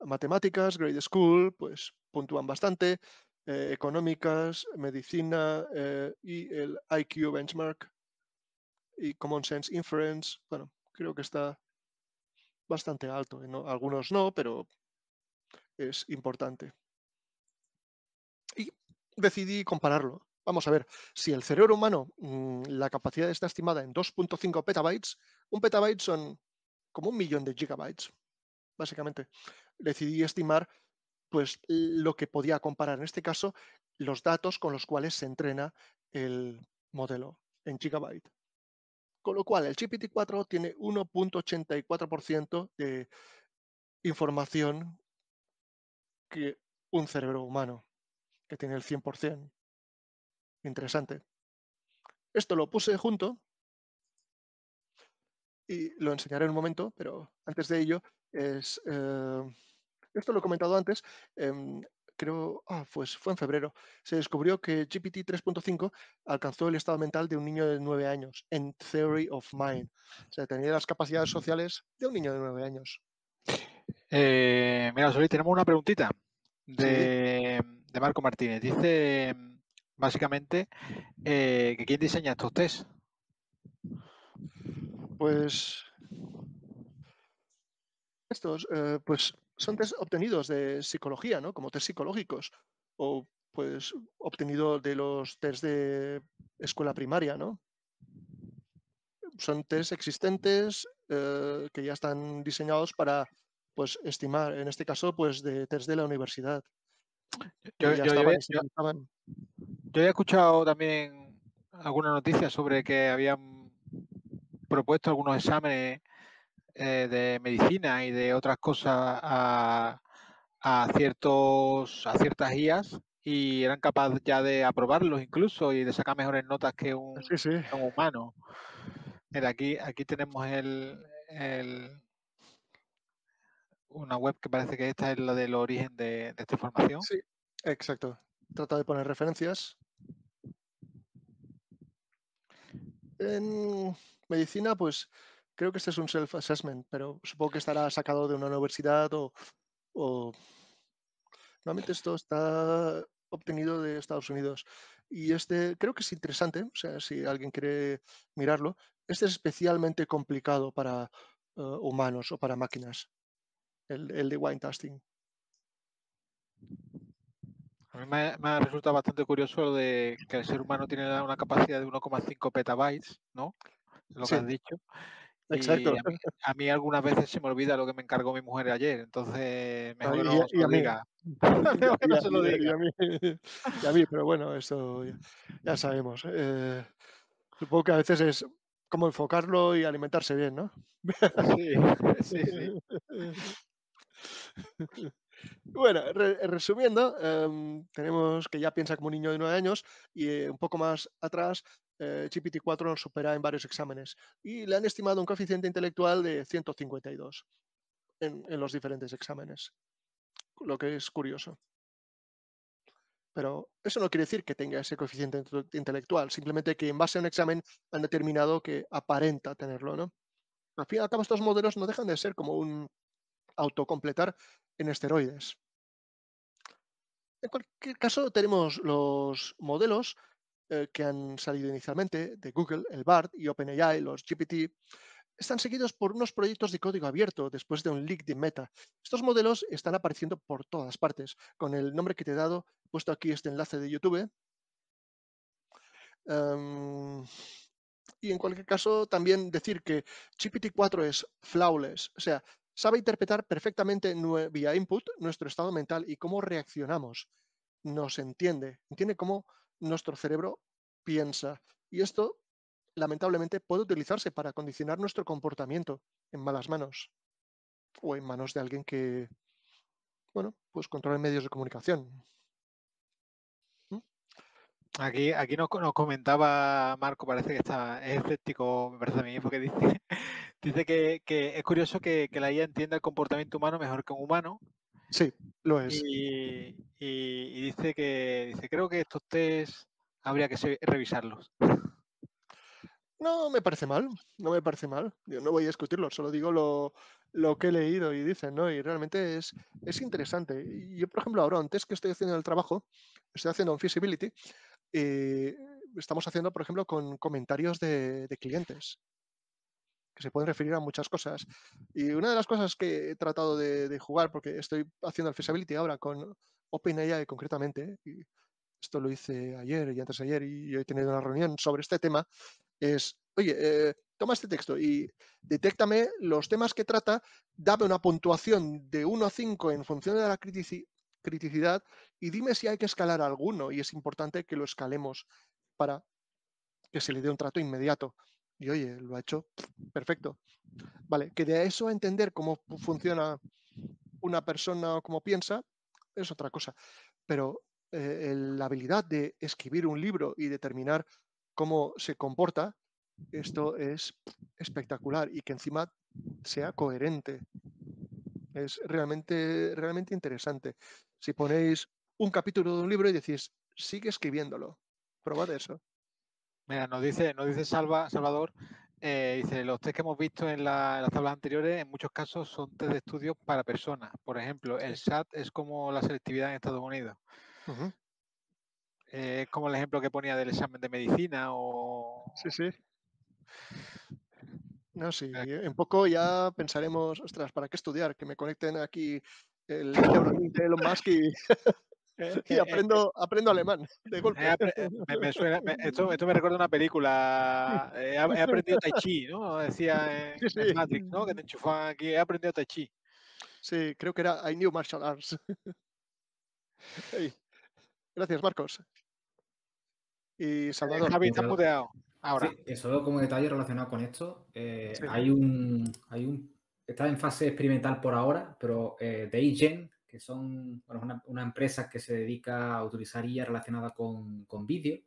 matemáticas, grade school, pues puntúan bastante, eh, económicas, medicina eh, y el IQ benchmark y common sense inference. Bueno, creo que está bastante alto. algunos no, pero es importante. Y decidí compararlo. Vamos a ver, si el cerebro humano, mm, la capacidad está estimada en 2.5 petabytes, un petabyte son como un millón de gigabytes, básicamente. Decidí estimar pues, lo que podía comparar, en este caso, los datos con los cuales se entrena el modelo en gigabyte con lo cual el GPT-4 tiene 1.84% de información que un cerebro humano, que tiene el 100%. Interesante. Esto lo puse junto y lo enseñaré en un momento, pero antes de ello, es, eh, esto lo he comentado antes, em, creo, ah, pues fue en febrero, se descubrió que GPT 3.5 alcanzó el estado mental de un niño de 9 años, en Theory of Mind. O sea, tenía las capacidades sociales de un niño de nueve años. Eh, mira, Solís, tenemos una preguntita de, Marco Martínez. Dice, básicamente, eh, que ¿quién diseña estos test? Pues... Estos, eh, pues son test obtenidos de psicología, ¿no? Como test psicológicos o pues obtenido de los test de escuela primaria, ¿no? Son test existentes eh, que ya están diseñados para pues estimar, en este caso, pues de test de la universidad. Yo, he escuchado también alguna noticia sobre que habían propuesto algunos exámenes eh, de medicina y de otras cosas a, ciertos, a ciertas guías y eran capaces ya de aprobarlos incluso y de sacar mejores notas que un, humano. aquí, aquí tenemos el, una web que parece que esta es la del origen de, de esta información. Sí, exacto. Trata de poner referencias. En medicina, pues creo que este es un self-assessment, pero supongo que estará sacado de una universidad o, Normalmente esto está obtenido de Estados Unidos. Y este creo que es interesante, o sea, si alguien quiere mirarlo, este es especialmente complicado para eh, humanos o para máquinas, el, de wine tasting A mí me, resulta bastante curioso lo de que el ser humano tiene una capacidad de 1,5 petabytes, ¿no? Lo que han has dicho. Exacto. A mí, algunas veces se me olvida lo que me encargó mi mujer ayer, entonces mejor no, no se lo diga. no se lo Y a mí, pero bueno, eso ya, sabemos. Eh, supongo que a veces es cómo enfocarlo y alimentarse bien, ¿no? Sí, sí, sí. Bueno, resumiendo, em, tenemos que ya piensa como un niño de nueve años y eh, un poco más atrás eh, GPT-4 nos supera en varios exámenes y le han estimado un coeficiente intelectual de 152 en, los diferentes exámenes, lo que es curioso. Pero eso no quiere decir que tenga ese coeficiente intelectual, simplemente que en base a un examen han determinado que aparenta tenerlo. ¿no? Al fin y al cabo, estos modelos no dejan de ser como un autocompletar en esteroides. En cualquier caso, tenemos los modelos eh, que han salido inicialmente de Google, el BART y OpenAI, los GPT, están seguidos por unos proyectos de código abierto después de un leak de Meta. Estos modelos están apareciendo por todas partes, con el nombre que te he dado, he puesto aquí este enlace de YouTube. Em, y en cualquier caso, también decir que GPT-4 es flawless, o sea, sabe interpretar perfectamente vía input nuestro estado mental y cómo reaccionamos. Nos entiende, entiende cómo nuestro cerebro piensa. Y esto, lamentablemente, puede utilizarse para condicionar nuestro comportamiento en malas manos o en manos de alguien que, bueno, pues controla medios de comunicación. ¿Mm? Aquí, aquí nos, comentaba Marco, parece que está escéptico, me parece a mí, porque dice, dice que, es curioso que, que, la IA entienda el comportamiento humano mejor que un humano, Sí, lo es. Y, dice que dice, creo que estos test habría que revisarlos. No me parece mal, no me parece mal. Yo no voy a discutirlo, solo digo lo, que he leído y dicen, ¿no? Y realmente es, es interesante. Yo, por ejemplo, ahora, antes que estoy haciendo el trabajo, estoy haciendo un feasibility, y eh, estamos haciendo, por ejemplo, con comentarios de clientes se pueden referir a muchas cosas. Y una de las cosas que he tratado de, jugar, porque estoy haciendo el feasibility ahora con OpenAI concretamente, y esto lo hice ayer y antes ayer, y hoy he tenido una reunión sobre este tema, es, oye, eh, toma este texto y detéctame los temas que trata, dame una puntuación de 1 a 5 en función de la criticidad y dime si hay que escalar alguno y es importante que lo escalemos para que se le dé un trato inmediato y oye, lo ha hecho perfecto. Vale, que de eso entender cómo funciona una persona o cómo piensa es otra cosa. Pero eh, la habilidad de escribir un libro y determinar cómo se comporta, esto es espectacular y que encima sea coherente. Es realmente, realmente interesante. Si ponéis un capítulo de un libro y decís, sigue escribiéndolo, probad eso. Mira, nos dice, dice Salva, Salvador, eh, dice, los test que hemos visto en, las tablas anteriores, en muchos casos son test de estudio para personas. Por ejemplo, el SAT es como la selectividad en Estados Unidos. Es eh, como el ejemplo que ponía del examen de medicina o... Sí, sí. No, sí, en eh. poco ya pensaremos, ostras, ¿para qué estudiar? Que me conecten aquí el Elon Musk y... y aprendo, aprendo alemán. De eh, golpe. Eh, me, suena, esto, esto, me recuerda a una película. Eh, he, aprendido Tai Chi, ¿no? Decía Matrix, ¿no? Que te aquí. He aprendido Tai Chi. Sí, creo que era I Knew Martial Arts. Gracias, Marcos. Y Salvador. Javi, ha puteado. Ahora. solo como detalle relacionado con esto, hay un. Hay un Está en fase experimental por ahora, pero eh, de iGen que son una, una, empresa que se dedica a utilizar relacionada con, con vídeo.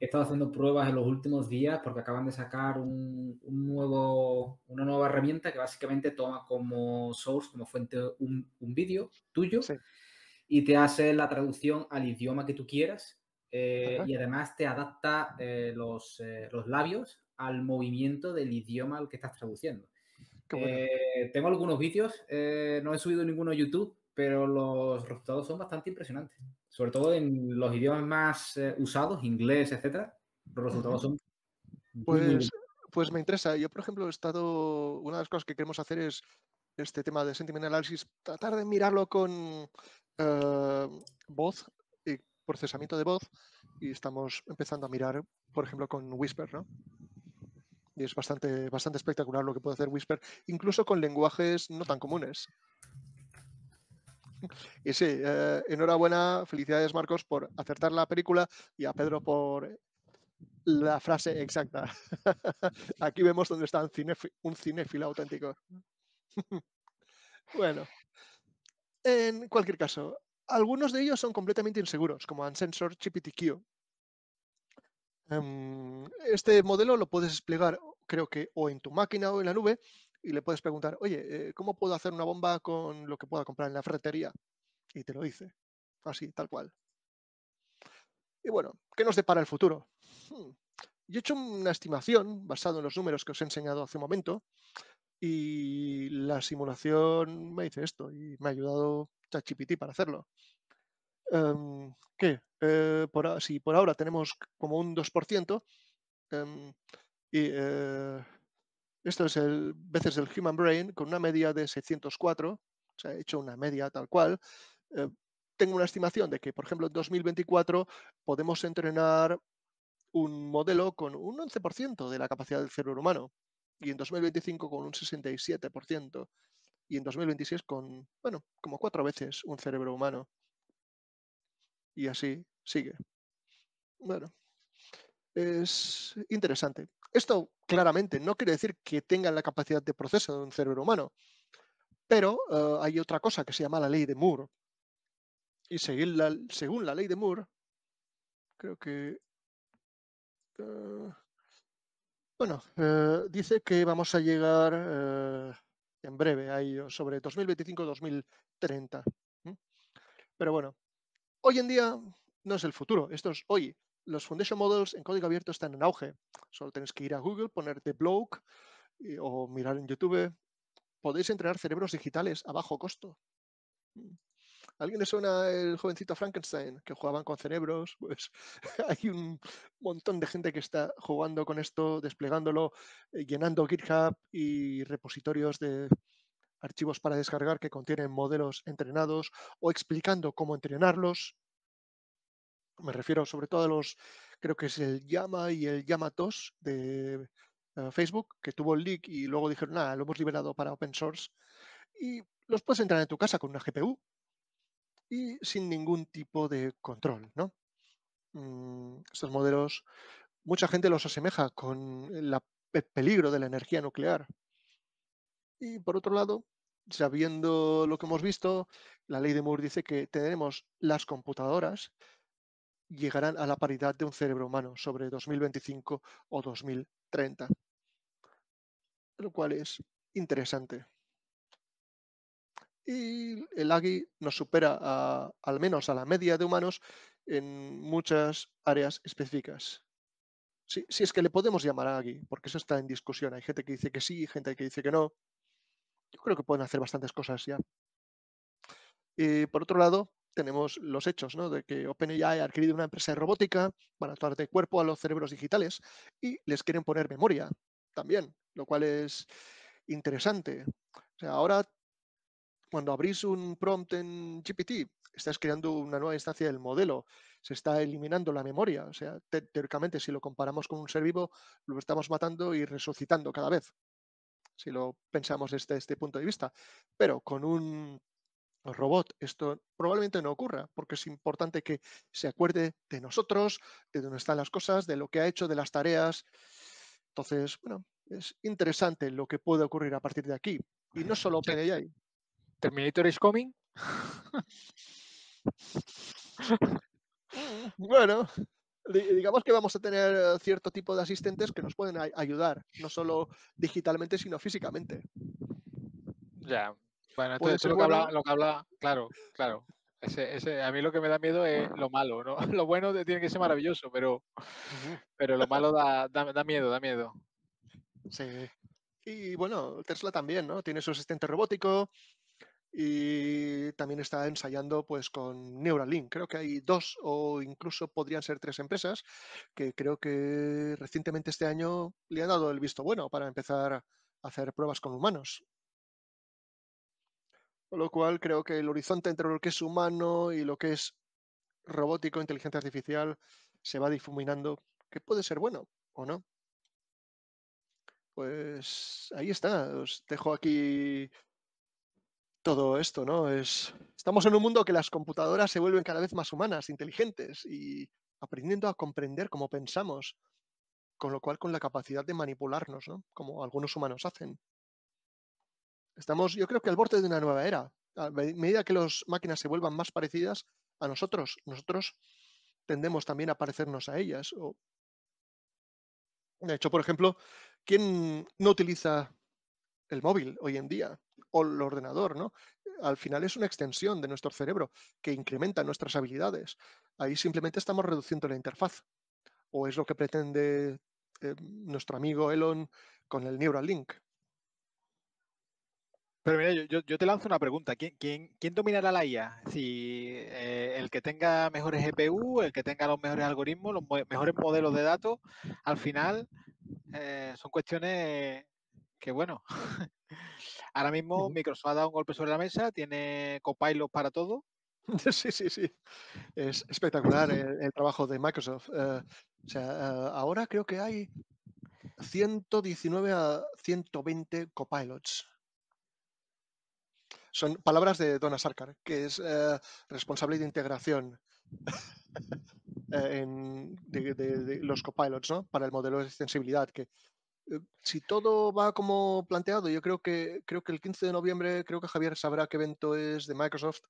He estado haciendo pruebas en los últimos días porque acaban de sacar un, un nuevo, una nueva herramienta que básicamente toma como source, como fuente, un, un vídeo tuyo y te hace la traducción al idioma que tú quieras eh, y además te adapta eh, los, eh, los, labios al movimiento del idioma al que estás traduciendo. tengo algunos vídeos, no he subido ninguno a YouTube, pero los resultados son bastante impresionantes. Sobre todo en los idiomas más eh, usados, inglés, etcétera, los resultados son. Pues, pues me interesa. Yo, por ejemplo, he estado. Una de las cosas que queremos hacer es este tema de sentimental analysis, tratar de mirarlo con eh, voz y procesamiento de voz. Y estamos empezando a mirar, por ejemplo, con Whisper, ¿no? Y es bastante, bastante espectacular lo que puede hacer Whisper, incluso con lenguajes no tan comunes. Y sí, eh, enhorabuena, felicidades Marcos por acertar la película y a Pedro por la frase exacta. Aquí vemos donde está un, cinéfilo, auténtico. bueno, en cualquier caso, algunos de ellos son completamente inseguros, como Ansensor GPTQ. Em, este modelo lo puedes desplegar, creo que, o en tu máquina o en la nube, y le puedes preguntar, oye, eh, ¿cómo puedo hacer una bomba con lo que pueda comprar en la ferretería? Y te lo dice, así, tal cual. Y bueno, ¿qué nos depara el futuro? Hmm, yo he hecho una estimación basada en los números que os he enseñado hace un momento y la simulación me dice esto y me ha ayudado Chachipiti para hacerlo. que em, ¿Qué? Eh, por, si por ahora tenemos como un 2%, em, y eh, esto es el, veces el Human Brain con una media de 604, o sea, he hecho una media tal cual. Eh, tengo una estimación de que, por ejemplo, en 2024 podemos entrenar un modelo con un 11% de la capacidad del cerebro humano y en 2025 con un 67% y en 2026 con, bueno, como cuatro veces un cerebro humano. Y así sigue. Bueno, es interesante. Esto claramente no quiere decir que tengan la capacidad de proceso de un cerebro humano, pero eh, hay otra cosa que se llama la ley de Moore. Y según la, ley de Moore, creo que... Eh, bueno, eh, dice que vamos a llegar en breve a sobre 2025-2030. Pero bueno, hoy en día no es el futuro, esto es hoy los Foundation Models en código abierto están en auge. Solo tenéis que ir a Google, poner Blog eh, o mirar en YouTube. Podéis entrenar cerebros digitales a bajo costo. Mm. ¿Alguien le suena el jovencito Frankenstein que jugaban con cerebros? Pues hay un montón de gente que está jugando con esto, desplegándolo, eh, llenando GitHub y repositorios de archivos para descargar que contienen modelos entrenados o explicando cómo entrenarlos me refiero sobre todo a los, creo que es el Llama y el Llama 2 de eh, Facebook, que tuvo el leak y luego dijeron, nada, lo hemos liberado para open source. Y los puedes entrar en tu casa con una GPU y sin ningún tipo de control, ¿no? Mm, estos modelos, mucha gente los asemeja con el peligro de la energía nuclear. Y por otro lado, sabiendo lo que hemos visto, la ley de Moore dice que tenemos las computadoras llegarán a la paridad de un cerebro humano sobre 2025 o 2030, lo cual es interesante. Y el AGI nos supera al menos a la media de humanos en muchas áreas específicas. Si, es que le podemos llamar AGI, porque eso está en discusión. Hay gente que dice que sí, gente que dice que no. Yo creo que pueden hacer bastantes cosas ya. Y por otro lado, tenemos los hechos ¿no? de que OpenAI ha adquirido una empresa de robótica para actuar de cuerpo a los cerebros digitales y les quieren poner memoria también, lo cual es interesante. O sea, ahora cuando abrís un prompt en GPT, estás creando una nueva instancia del modelo, se está eliminando la memoria. O sea, teóricamente, si lo comparamos con un ser vivo, lo estamos matando y resucitando cada vez, si lo pensamos desde este punto de vista. Pero con un robot. Esto probablemente no ocurra, porque es importante que se acuerde de nosotros, de dónde están las cosas, de lo que ha hecho, de las tareas. Entonces, bueno, es interesante lo que puede ocurrir a partir de aquí. Y no solo OpenAI. ¿Terminator is coming? bueno, digamos que vamos a tener eh, cierto tipo de asistentes que nos pueden ayudar, no solo digitalmente, sino físicamente. Ya, bueno, pues entonces lo que, habla, lo que habla, claro, claro. a mí lo que me da miedo es lo malo, ¿no? Lo bueno tiene que ser maravilloso, pero, pero lo malo da, miedo, da miedo. Sí. Y bueno, Tesla también, ¿no? Tiene su asistente robótico y también está ensayando pues con Neuralink. Creo que hay dos o incluso podrían ser tres empresas que creo que recientemente este año le han dado el visto bueno para empezar a hacer pruebas con humanos. Con lo cual creo que el horizonte entre lo que es humano y lo que es robótico, inteligencia artificial, se va difuminando, que puede ser bueno o no. Pues ahí está, os dejo aquí todo esto, ¿no? Es, estamos en un mundo que las computadoras se vuelven cada vez más humanas, inteligentes y aprendiendo a comprender cómo pensamos, con lo cual con la capacidad de manipularnos, ¿no? Como algunos humanos hacen. Estamos, yo creo que al borde de una nueva era. A medida que las máquinas se vuelvan más parecidas a nosotros, nosotros tendemos también a parecernos a ellas. De hecho, por ejemplo, ¿quién no utiliza el móvil hoy en día o el ordenador, ¿no? Al final es una extensión de nuestro cerebro que incrementa nuestras habilidades. Ahí simplemente estamos reduciendo la interfaz. O es lo que pretende eh, nuestro amigo Elon con el Neuralink. Pero mira, yo, te lanzo una pregunta. ¿Quién, dominará la IA? Si eh, el que tenga mejores GPU, e el que tenga los mejores algoritmos, los mejores modelos de datos, al final eh, son cuestiones que, bueno, ahora mismo Microsoft ha dado un golpe sobre la mesa, tiene copilot para todo. Sí, sí, sí. Es espectacular el, trabajo de Microsoft. Eh, o sea, ahora creo que hay 119 a 120 copilots son palabras de Donna Sarkar, ¿eh? que es eh, responsable de integración eh, de, los copilots ¿no? para el modelo de extensibilidad. Que, si todo va como planteado, yo creo que, creo que el 15 de noviembre, creo que Javier sabrá qué evento es de Microsoft.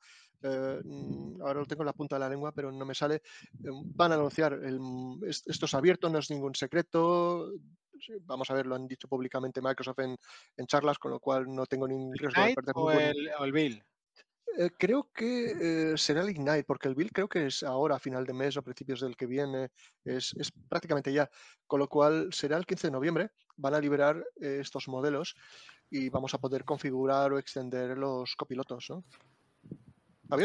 Mm, ahora lo tengo en la punta de la lengua, pero no me sale. Em, van a anunciar, mm, esto es abierto, no es ningún secreto, Vamos a ver, lo han dicho públicamente Microsoft en, charlas, con lo cual no tengo ningún riesgo de perder. el, Bill? Eh, creo que eh, será el Ignite, porque el Bill creo que es ahora, a final de mes o principios del que viene, es, prácticamente ya, con lo cual será el 15 de noviembre, van a liberar eh, estos modelos y vamos a poder configurar o extender los copilotos. ¿no?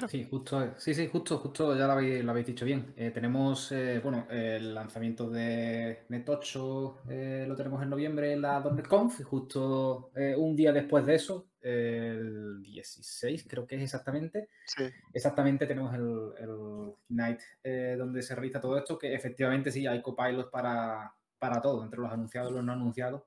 Sí, justo, sí, sí, justo, justo ya lo habéis, dicho bien. Eh, tenemos, eh, bueno, el lanzamiento de 8 eh, lo tenemos en noviembre en la .conf, y justo eh, un día después de eso, el 16 creo que es exactamente, exactamente tenemos el, Night donde se realiza todo esto, que efectivamente sí, hay copilot para, para todo, entre los anunciados y los no anunciados.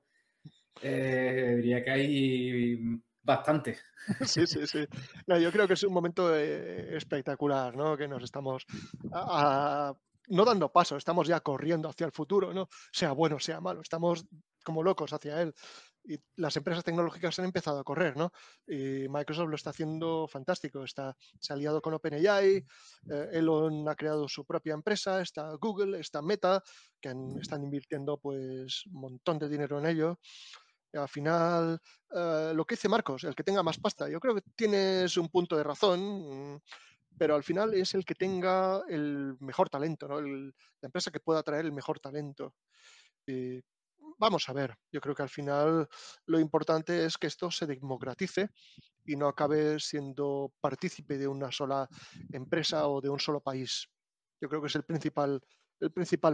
diría que hay bastante. Sí, sí, sí. yo creo que es un momento eh, espectacular, ¿no? Que nos estamos no dando paso, estamos ya corriendo hacia el futuro, ¿no? Sea bueno, sea malo, estamos como locos hacia él. Y las empresas tecnológicas han empezado a correr, ¿no? Y Microsoft lo está haciendo fantástico. Está, se ha aliado con OpenAI, eh, Elon ha creado su propia empresa, está Google, está Meta, que están invirtiendo pues un montón de dinero en ello. Al final, eh, lo que dice Marcos, el que tenga más pasta, yo creo que tienes un punto de razón, mm, pero al final es el que tenga el mejor talento, la empresa que pueda atraer el mejor talento. vamos a ver, yo creo que al final lo importante es que esto se democratice y no acabe siendo partícipe de una sola empresa o de un solo país. Yo creo que es el principal, el principal